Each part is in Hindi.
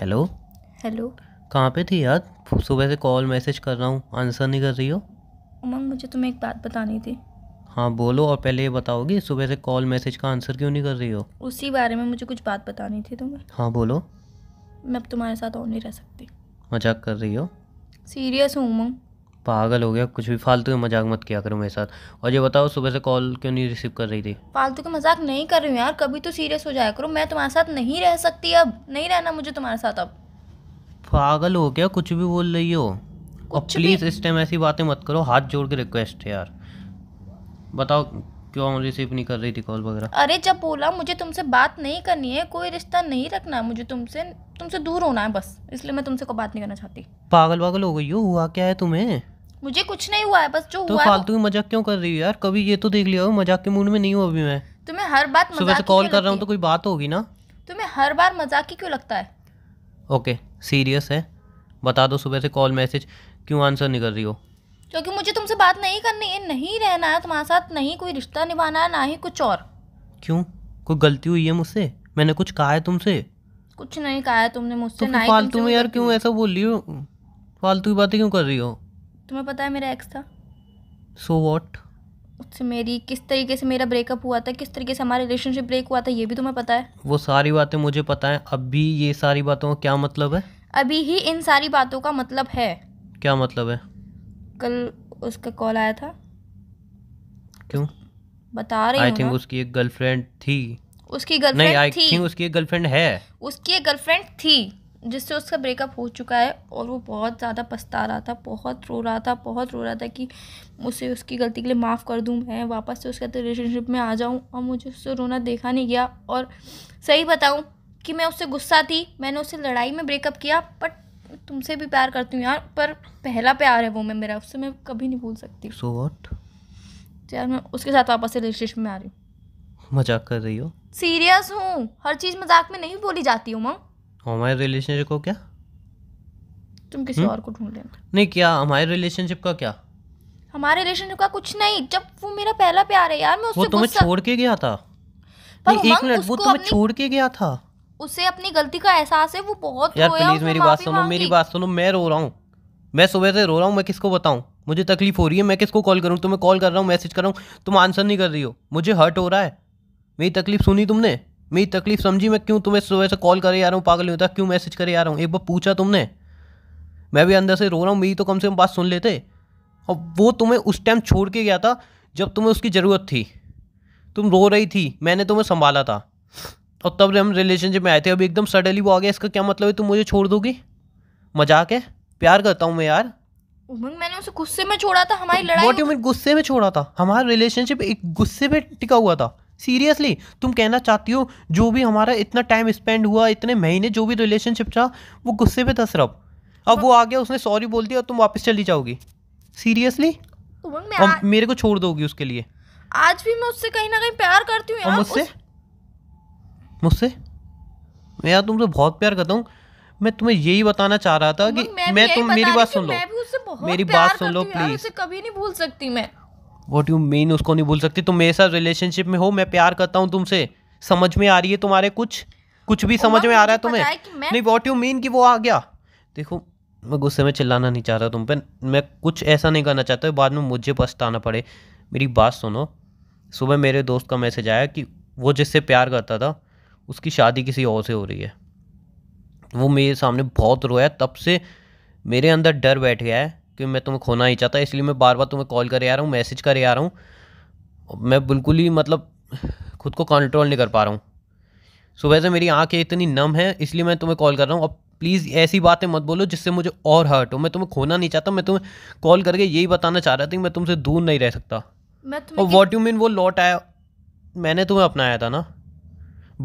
हेलो हेलो कहाँ पे थी यार सुबह से कॉल मैसेज कर रहा हूँ आंसर नहीं कर रही हो उमंग मुझे तुम्हें एक बात बतानी थी हाँ बोलो और पहले ये बताओगी सुबह से कॉल मैसेज का आंसर क्यों नहीं कर रही हो उसी बारे में मुझे कुछ बात बतानी थी तुम्हें हाँ बोलो मैं अब तुम्हारे साथ और नहीं रह सकती मजाक कर रही हो सीरियस हूँ उमंग पागल हो गया कुछ भी फालतू का मजाक मत किया करो मेरे साथ और ये बताओ सुबह से कॉल क्यों नहीं रिसीव कर रही थी फालतू का मजाक नहीं कर रही हूँ यार कभी तो सीरियस हो जाया करो मैं तुम्हारे साथ नहीं रह सकती अब नहीं रहना मुझे तुम्हारे साथ अब पागल हो गया कुछ भी बोल रही हो और प्लीज़ इस टाइम ऐसी बातें मत करो हाथ जोड़ के रिक्वेस्ट है यार बताओ क्यों रिसीव नहीं कर रही थी कॉल वगैरह अरे जब बोला मुझे तुमसे बात नहीं करनी है कोई रिश्ता नहीं रखना है मुझे तुमसे तुमसे दूर होना है बस इसलिए मैं तुमसे को बात नहीं करना चाहती पागल पागल हो गई हो हुआ क्या है तुम्हें मुझे कुछ नहीं हुआ है बस जो तो हुआ फालतू में मजाक क्यों कर रही है यार कभी ये तो देख लिया हो मजाक के मूड में नहीं हूँ अभी मैं तुम्हें हर बात सुबह से कॉल कर रहा हूँ तो कोई बात होगी ना तुम्हें हर बार मजाक ही क्यों लगता है ओके सीरियस है बता दो सुबह से कॉल मैसेज क्यों आंसर नहीं कर रही हो क्योंकि मुझे तुमसे बात नहीं करनी है नहीं रहना है तुम्हारे साथ नहीं कोई रिश्ता निभाना है ना ही कुछ और क्यों कोई गलती हुई है मुझसे मैंने कुछ कहा है तुमसे कुछ नहीं कहा है तुमने मुझसे तो फालतू में यार क्यों ऐसा बोल रही हो फालतू की बातें क्यों कर रही हो तुम्हें पता है मेरा एक्स था सो so वॉट उससे मेरी किस तरीके से मेरा ब्रेकअप हुआ था किस तरीके से हमारा रिलेशनशिप ब्रेक हुआ था ये भी तुम्हें पता है वो सारी बातें मुझे पता है अब भी ये सारी बातों का क्या मतलब है अभी ही इन सारी बातों का मतलब है क्या मतलब है कल उसका कॉल आया था क्यों बता रही आई थिंक उसकी एक गर्लफ्रेंड थी उसकी गर्लफ्रेंड नहीं आई थिंक उसकी एक गर्लफ्रेंड है उसकी एक गर्लफ्रेंड थी जिससे उसका ब्रेकअप हो चुका है और वो बहुत ज़्यादा पछता रहा था बहुत रो रहा था बहुत रो रहा था कि उसे उसकी गलती के लिए माफ़ कर दूँ मैं वापस से उसके रिलेशनशिप में आ जाऊँ और मुझे उससे रोना देखा नहीं गया और सही बताऊँ कि मैं उससे गुस्सा थी मैंने उससे लड़ाई में ब्रेकअप किया बट तुमसे भी प्यार करती हूँ यार पर पहला प्यार है वो मैं मेरा उससे मैं कभी नहीं भूल सकती सो so वॉट तो यार मैं उसके साथ वापस से रिलेशनशिप में आ रही हूँ मजाक कर रही हो सीरियस हूँ हर चीज़ मजाक में नहीं बोली जाती हूँ मैं हमारे रिलेशनशिप को क्या तुम किसी हुँ? हम्म? और को ढूंढ लेना नहीं क्या हमारे रिलेशनशिप का क्या हमारे रिलेशनशिप का कुछ नहीं जब वो मेरा पहला प्यार है यार मैं उससे वो तुम्हें छोड़ के गया था एक मिनट वो तुम्हें छोड़ के गया था उसे अपनी गलती का एहसास है वो बहुत यार प्लीज मेरी बात सुनो मेरी बात सुनो मैं रो रहा हूँ मैं सुबह से रो रहा हूँ मैं किसको बताऊँ मुझे तकलीफ हो रही है मैं किसको कॉल करूँ तुम्हें कॉल कर रहा हूँ मैसेज कर रहा हूँ तुम आंसर नहीं कर रही हो मुझे हर्ट हो रहा है मेरी तकलीफ सुनी तुमने मेरी तकलीफ समझी मैं क्यों तुम्हें सुबह से कॉल करे आ रहा हूँ पागल होता क्यों मैसेज करे आ रहा हूँ एक बार पूछा तुमने मैं भी अंदर से रो रहा हूँ मेरी तो कम से कम बात सुन लेते और वो तुम्हें उस टाइम छोड़ के गया था जब तुम्हें उसकी ज़रूरत थी तुम रो रही थी मैंने तुम्हें संभाला था और तब हम रिलेशनशिप में आए थे अभी एकदम सडनली वो आ गया इसका क्या मतलब है तुम मुझे छोड़ दोगी मजाक है प्यार करता हूँ मैं यार उमंग मैंने उसे गुस्से में छोड़ा था हमारी लड़ाई गुस्से में छोड़ा था हमारा रिलेशनशिप एक गुस्से में टिका हुआ था सीरियसली तुम कहना चाहती हो जो भी हमारा इतना टाइम स्पेंड हुआ इतने महीने जो भी रिलेशनशिप था वो गुस्से पे था सिर्फ अब वो आ गया उसने सॉरी बोल दिया और तुम वापस चली जाओगी सीरियसली और तो मेरे को छोड़ दोगी उसके लिए आज भी मैं उससे कहीं ना कहीं प्यार करती हूँ मुझसे उस... मुझसे मैं यार तुमसे बहुत प्यार करता हूँ मैं तुम्हें यही बताना चाह रहा था कि मैं तुम मेरी बात सुन लो मेरी बात सुन लो प्लीज कभी नहीं भूल सकती मैं वॉट यू मीन उसको नहीं भूल सकती तुम मेरे साथ रिलेशनशिप में हो मैं प्यार करता हूँ तुमसे समझ में आ रही है तुम्हारे कुछ कुछ भी समझ में आ रहा है तुम्हें नहीं वॉट यू मीन कि वो आ गया देखो मैं गुस्से में चिल्लाना नहीं चाहता तुम पर मैं कुछ ऐसा नहीं करना चाहता बाद में मुझे पछताना पड़े मेरी बात सुनो सुबह मेरे दोस्त का मैसेज आया कि वो जिससे प्यार करता था उसकी शादी किसी और से हो रही है वो मेरे सामने बहुत रोया तब से मेरे अंदर डर बैठ गया है कि मैं तुम्हें खोना ही चाहता इसलिए मैं बार बार तुम्हें कॉल करे आ रहा हूँ मैसेज करे आ रहा हूँ मैं बिल्कुल ही मतलब खुद को कंट्रोल नहीं कर पा रहा हूँ सुबह से मेरी आँखें इतनी नम है इसलिए मैं तुम्हें कॉल कर रहा हूँ अब प्लीज़ ऐसी बातें मत बोलो जिससे मुझे और हर्ट हो मैं तुम्हें खोना नहीं चाहता मैं तुम्हें कॉल करके यही बताना चाह रहा था कि मैं तुमसे दूर नहीं रह सकता और वॉट यू मीन वो लौट आया मैंने तुम्हें अपनाया था ना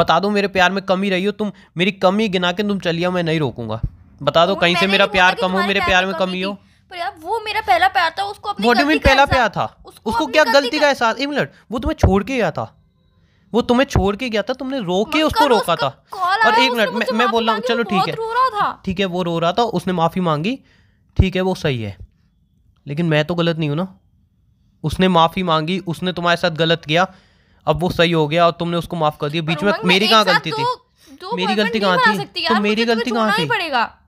बता दो मेरे प्यार में कमी रही हो तुम मेरी कमी गिना के तुम चलिए मैं नहीं रोकूंगा बता दो कहीं से मेरा प्यार कम हो मेरे प्यार में कमी हो पर यार वो मेरा पहला प्यार था उसको अपनी तो गलती का पहला प्यार था उसको, उसको क्या गलती का एहसास एक मिनट वो तुम्हें छोड़ के गया था वो तुम्हें छोड़ के गया था तुमने रो के उसको रोका था और एक मिनट मैं बोल रहा हूँ चलो ठीक है ठीक है वो रो रहा था उसने माफ़ी मांगी ठीक है वो सही है लेकिन मैं तो गलत नहीं हूँ ना उसने माफ़ी मांगी उसने तुम्हारे साथ गलत किया अब वो सही हो गया और तुमने उसको माफ़ कर दिया बीच में मेरी कहाँ गलती थी मेरी गलती कहाँ थी तो मेरी तो गलती कहाँ थी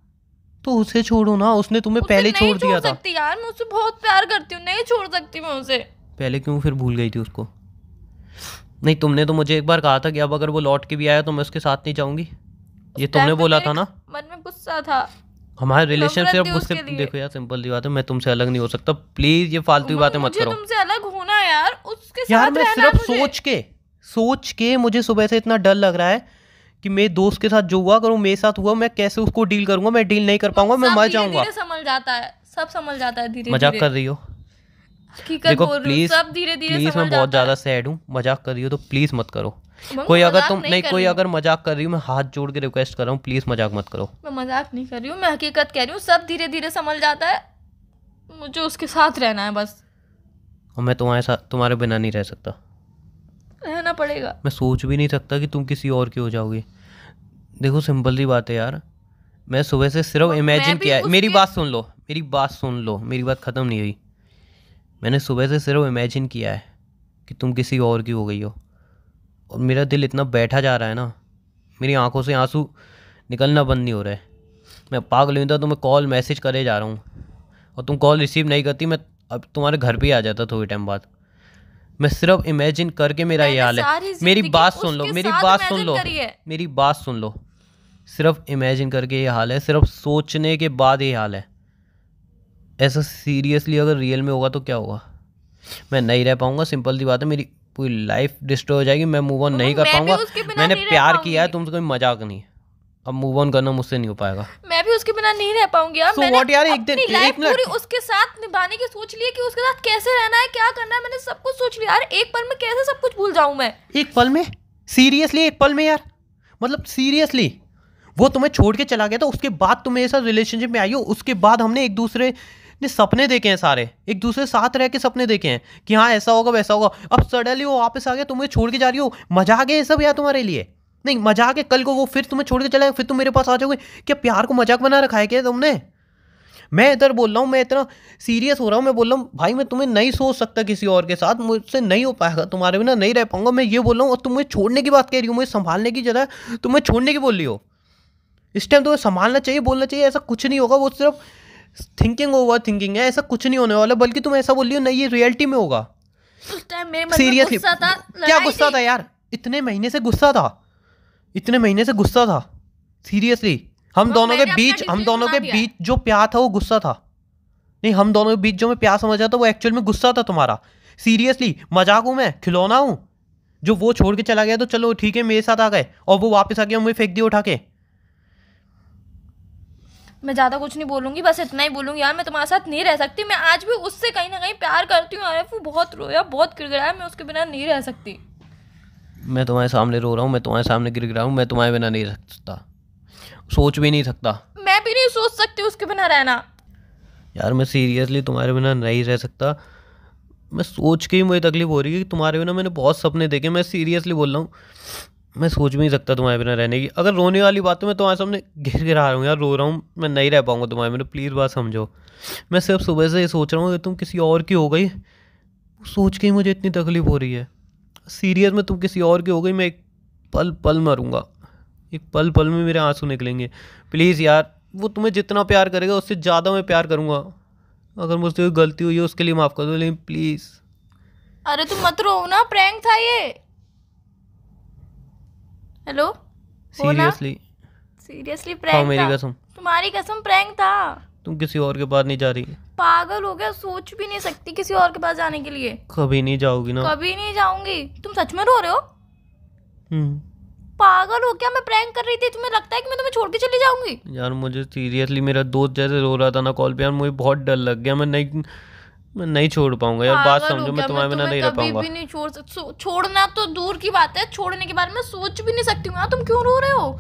तो उसे छोड़ो ना उसने तुम्हें पहले छोड़ दिया था सकती यार मैं उसे बहुत प्यार करती हूँ नहीं छोड़ सकती मैं उसे पहले क्यों फिर भूल गई थी उसको नहीं तुमने तो मुझे एक बार कहा था कि अब अगर वो लौट के भी आया तो मैं उसके साथ नहीं जाऊंगी ये तुमने बोला था ना मन में गुस्सा था हमारे रिलेशन से अब गुस्से देखो यार सिंपल सी बात है मैं तुमसे अलग नहीं हो सकता प्लीज ये फालतू की बातें मत करो तुमसे अलग होना यार उसके साथ यार मैं सिर्फ सोच के सोच के मुझे सुबह से इतना डर लग रहा है कि मेरे दोस्त के साथ जो हुआ अगर वो मेरे साथ हुआ मैं कैसे उसको डील करूंगा मैं डील नहीं कर पाऊंगा मैं मर जाऊंगा समझ जाता है सब समझ जाता है धीरे मजाक कर रही हो देखो प्लीज सब धीरे धीरे प्लीज मैं बहुत ज्यादा सैड हूँ मजाक कर रही हो तो प्लीज मत करो कोई अगर तुम नहीं, कोई अगर मजाक कर रही हूँ मैं हाथ जोड़ के रिक्वेस्ट कर रहा हूँ प्लीज मजाक मत करो मैं मजाक नहीं कर रही हूँ मैं हकीकत कह रही हूँ सब धीरे धीरे समझ जाता है मुझे उसके साथ रहना है बस और मैं तुम्हारे साथ तुम्हारे बिना नहीं रह सकता करना पड़ेगा मैं सोच भी नहीं सकता कि तुम किसी और की हो जाओगे देखो सिंपल सी बात है यार मैं सुबह से सिर्फ इमेजिन किया है मेरी बात सुन लो मेरी बात सुन लो मेरी बात ख़त्म नहीं हुई मैंने सुबह से सिर्फ इमेजिन किया है कि तुम किसी और की हो गई हो और मेरा दिल इतना बैठा जा रहा है ना मेरी आंखों से आंसू निकलना बंद नहीं हो रहा है मैं पागल हुई था तुम्हें कॉल मैसेज करे जा रहा हूँ और तुम कॉल रिसीव नहीं करती मैं अब तुम्हारे घर पे आ जाता थोड़े टाइम बाद मैं सिर्फ इमेजिन करके मेरा ये हाल है मेरी बात सुन लो मेरी बात सुन लो मेरी बात सुन लो सिर्फ इमेजिन करके ये हाल है सिर्फ सोचने के बाद ये हाल है ऐसा सीरियसली अगर रियल में होगा तो क्या होगा मैं नहीं रह पाऊंगा सिंपल सी बात है मेरी पूरी लाइफ डिस्ट्रॉय हो जाएगी मैं मूव ऑन तो नहीं कर पाऊंगा मैंने प्यार किया है तुमसे कोई मजाक नहीं अब मूव ऑन करना मुझसे नहीं हो पाएगा भी उसके बिना नहीं रह पाऊंगी so यार, एक दिन, एक पूरी उसके साथ निभाने की सोच लिया कि उसके साथ कैसे रहना है क्या करना है मैंने सब कुछ सोच लिया यार एक पल में कैसे सब कुछ भूल जाऊं मैं एक पल में सीरियसली एक पल में यार मतलब सीरियसली वो तुम्हें छोड़ के चला गया था उसके बाद तुम्हें ऐसा रिलेशनशिप में आई हो उसके बाद हमने एक दूसरे ने सपने देखे हैं सारे एक दूसरे साथ रह के सपने देखे हैं कि हाँ ऐसा होगा वैसा होगा अब सडनली वो वापस आ गया तुम्हें छोड़ के जा रही हो मजा आ गया ये सब यार तुम्हारे लिए नहीं मजाक है कल को वो फिर तुम्हें छोड़ के चला फिर तुम मेरे पास आ जाओगे क्या प्यार को मजाक बना रखा है क्या तुमने मैं इधर बोल रहा हूँ मैं इतना सीरियस हो रहा हूँ मैं बोल रहा हूँ भाई मैं तुम्हें नहीं सोच सकता किसी और के साथ मुझसे नहीं हो पाएगा तुम्हारे बिना नहीं रह पाऊंगा मैं ये बोल रहा हूँ और तुम्हें छोड़ने की बात कह रही हो मुझे संभालने की जगह तुम्हें छोड़ने की बोल रही हो इस टाइम तुम्हें संभालना चाहिए बोलना चाहिए ऐसा कुछ नहीं होगा वो सिर्फ थिंकिंग ओवर थिंकिंग है ऐसा कुछ नहीं होने वाला बल्कि तुम ऐसा बोल रही हो नहीं ये रियलिटी में होगा सीरियसली क्या गुस्सा था यार इतने महीने से गुस्सा था इतने महीने से गुस्सा था सीरियसली हम तो दोनों के बीच हम दोनों के बीच जो प्यार था वो गुस्सा था नहीं हम दोनों के बीच जो मैं प्यार समझा था वो एक्चुअल में गुस्सा था तुम्हारा सीरियसली मजाक हूँ मैं खिलौना हूँ जो वो छोड़ के चला गया तो चलो ठीक है मेरे साथ आ गए और वो वापस आ गया मुझे फेंक दिया उठा के मैं ज़्यादा कुछ नहीं बोलूँगी बस इतना ही बोलूँगी यार मैं तुम्हारे साथ नहीं रह सकती मैं आज भी उससे कहीं ना कहीं प्यार करती हूँ यार वो बहुत रोया बहुत गया मैं उसके बिना नहीं रह सकती मैं तुम्हारे सामने रो रहा हूँ मैं तुम्हारे सामने गिर रहा हूँ मैं तुम्हारे बिना नहीं रह सकता सोच भी नहीं सकता मैं भी नहीं सोच सकती उसके बिना रहना यार मैं सीरियसली तुम्हारे बिना नहीं रह सकता मैं सोच के ही मुझे तकलीफ हो रही है कि तुम्हारे बिना मैंने बहुत सपने देखे मैं सीरियसली बोल रहा हूँ मैं सोच भी नहीं सकता तुम्हारे बिना रहने की अगर रोने वाली बात तो मैं तुम्हारे सामने घिर गिरा रहा हूँ यार रो रहा हूँ मैं नहीं रह पाऊँगा तुम्हारे बिना प्लीज़ बात समझो मैं सिर्फ सुबह से ये सोच रहा हूँ कि तुम किसी और की हो गई सोच के ही मुझे इतनी तकलीफ हो रही है सीरियस में तुम किसी और के हो गई मैं एक पल पल मरूँगा एक पल पल में मेरे आंसू निकलेंगे प्लीज़ यार वो तुम्हें जितना प्यार करेगा उससे ज़्यादा मैं प्यार करूँगा अगर मुझसे कोई गलती हुई है उसके लिए माफ़ कर दो लेकिन प्लीज़ अरे तुम मत रो ना प्रैंक था ये हेलो सीरियसली सीरियसली प्रैंक हाँ मेरी कसम तुम्हारी कसम प्रैंक था तुम किसी और के पास नहीं जा रही पागल हो गया सोच भी नहीं सकती किसी और के पास जाने के लिए कभी नहीं जाऊंगी ना कभी नहीं जाऊंगी तुम सच में रो रहे हो हम्म। पागल हो क्या मैं प्रैंक कर रही थी तुम्हें लगता है कि मैं तुम्हें छोड़ के चली जाऊंगी यार मुझे सीरियसली मेरा दोस्त जैसे रो रहा था ना कॉल पे यार मुझे बहुत डर लग गया मैं नहीं मैं नहीं छोड़ पाऊंगा यार बात समझो मैं तुम्हारे बिना नहीं रह पाऊंगा भी नहीं छोड़ सक छोड़ना तो दूर की बात है छोड़ने के बारे में सोच भी नहीं सकती हूँ हाँ, तुम क्यों रो रहे हो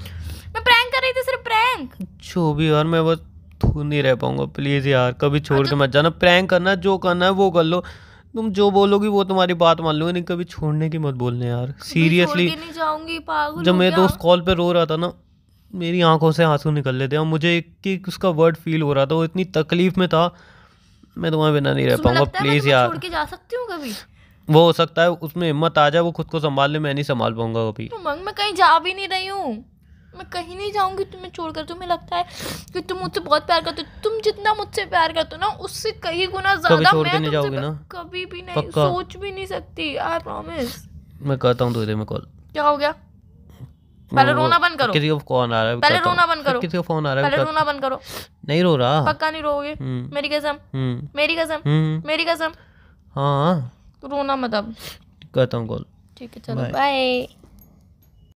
मैं प्रैंक कर रही थी सिर्फ प्रैंक जो भी यार मैं बस थू नहीं रह पाऊंगा प्लीज़ यार कभी छोड़ के अच्छा। मत जाना प्रैंक करना जो करना है वो कर लो तुम जो बोलोगी वो तुम्हारी बात मान लूंगी नहीं कभी छोड़ने की मत बोलने यार सीरियसली जब मेरे दोस्त कॉल पे रो रहा था ना मेरी आंखों से आंसू निकल लेते हैं मुझे एक एक उसका वर्ड फील हो रहा था वो इतनी तकलीफ में था मैं तुम्हारे बिना नहीं रह पाऊंगा प्लीज़ यार जा सकती हूँ कभी वो हो सकता है उसमें हिम्मत आ जाए वो खुद को संभाल ले मैं नहीं संभाल पाऊंगा कभी मैं कहीं जा भी नहीं रही हूँ मैं कहीं नहीं जाऊंगी तुम्हें छोड़कर तुम्हें लगता है कि तुम मुझसे बहुत प्यार करते हो तुम जितना मुझसे प्यार करते हो ना उससे कई गुना ज्यादा मैं तुमसे कभी भी नहीं सोच भी नहीं सकती आई प्रॉमिस मैं कहता हूँ थोड़ी तो देर में कॉल क्या हो गया पहले रोना बंद करो किसी का फोन आ रहा है पहले रोना बंद करो किसी का फोन आ रहा है पहले रोना बंद करो नहीं रो रहा पक्का नहीं रोगे हम्म। मेरी कसम हम्म। मेरी कसम हम्म। मेरी कसम हाँ रोना मत अब कहता हूँ कॉल ठीक है चलो बाय